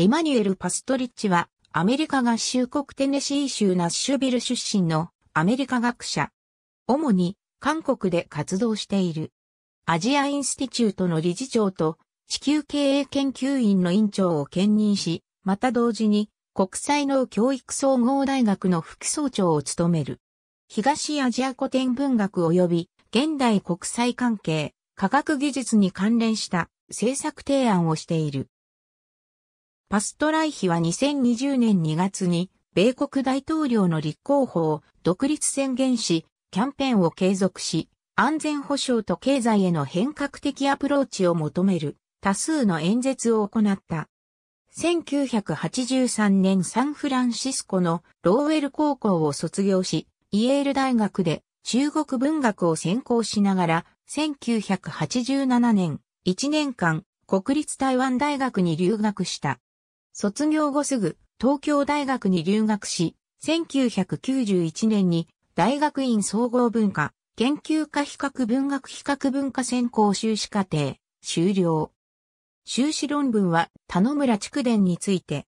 エマニュエル・パストリッチは、アメリカ合衆国テネシー州ナッシュビル出身のアメリカ学者。主に韓国で活動している。アジアインスティチュートの理事長と地球経営研究院の院長を兼任し、また同時に国際の教育総合大学の副総長を務める。東アジア古典文学及び現代国際関係、科学技術に関連した政策提案をしている。パストライヒは2020年2月に、米国大統領の立候補を独立宣言し、キャンペーンを継続し、安全保障と経済への変革的アプローチを求める多数の演説を行った。1983年サンフランシスコのローウェル高校を卒業し、イエール大学で中国文学を専攻しながら、1987年1年間国立台湾大学に留学した。卒業後すぐ東京大学に留学し、1991年に大学院総合文化、研究科比較文学比較文化専攻修士課程、終了。修士論文は田野村蓄電について。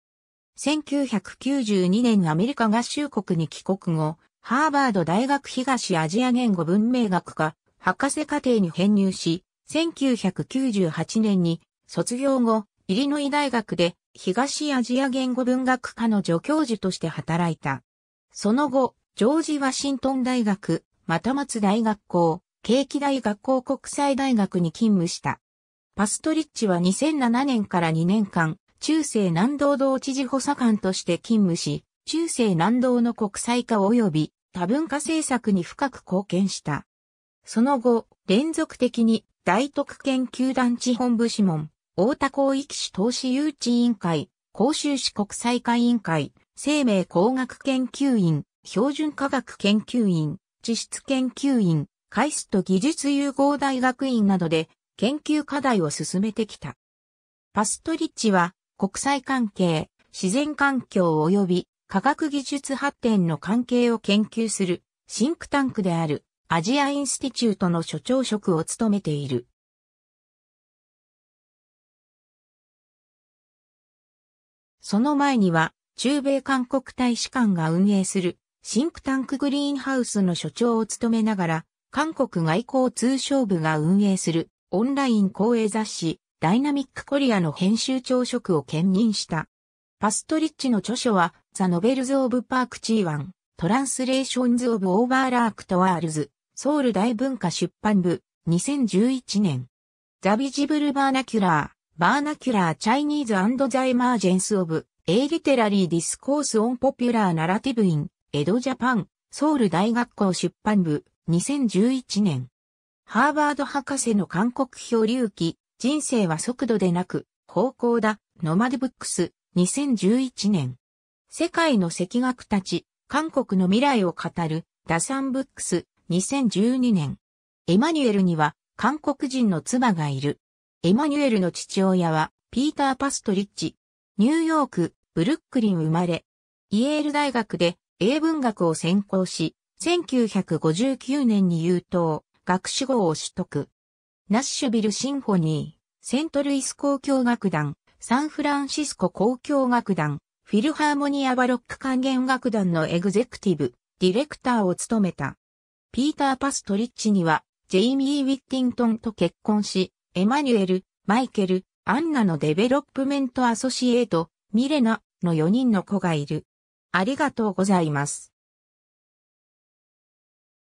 1992年アメリカ合衆国に帰国後、ハーバード大学東アジア言語文明学科博士課程に編入し、1998年に卒業後、イリノイ大学で東アジア言語文学科の助教授として働いた。その後、ジョージ・ワシントン大学、また松大学校、景気大学校国際大学に勤務した。パストリッチは2007年から2年間、中世南道道知事補佐官として勤務し、中世南道の国際化及び多文化政策に深く貢献した。その後、連続的に大徳研究団地本部諮問、大田広域市投資誘致委員会、広州市国際化委員会、生命工学研究院、標準科学研究院、地質研究院、カイスト技術融合大学院などで研究課題を進めてきた。パストリッチは国際関係、自然環境及び科学技術発展の関係を研究するシンクタンクであるアジアインスティチュートの所長職を務めている。その前には、中米韓国大使館が運営する、シンクタンクグリーンハウスの所長を務めながら、韓国外交通商部が運営する、オンライン公営雑誌、ダイナミックコリアの編集長職を兼任した。パストリッチの著書は、ザ・ノベルズ・オブ・パーク・チーワン、トランスレーションズ・オブ・オーバー・ラーク・トワールズ、ソウル大文化出版部、2011年。ザ・ビジブル・バーナキュラー。バーナキュラー・チャイニーズ・アンド・ザ・エマージェンス・オブ・エイ・リテラリー・ディスコース・オン・ポピュラー・ナラティブ・イン・エド・ジャパン、ソウル大学校出版部、2011年。ハーバード博士の韓国漂流記、人生は速度でなく、方向だ、ノマドブックス、2011年。世界の赤学たち、韓国の未来を語る、ダサンブックス、2012年。エマニュエルには、韓国人の妻がいる。エマニュエルの父親は、ピーター・パストリッチ。ニューヨーク、ブルックリン生まれ。イエール大学で英文学を専攻し、1959年に優等、学士号を取得。ナッシュビルシンフォニー、セントルイス交響楽団、サンフランシスコ交響楽団、フィルハーモニアバロック管弦楽団のエグゼクティブ、ディレクターを務めた。ピーター・パストリッチには、ジェイミー・ウィッティントンと結婚し、エマニュエル、マイケル、アンナのデベロップメントアソシエイト、ミレナの4人の子がいる。ありがとうございます。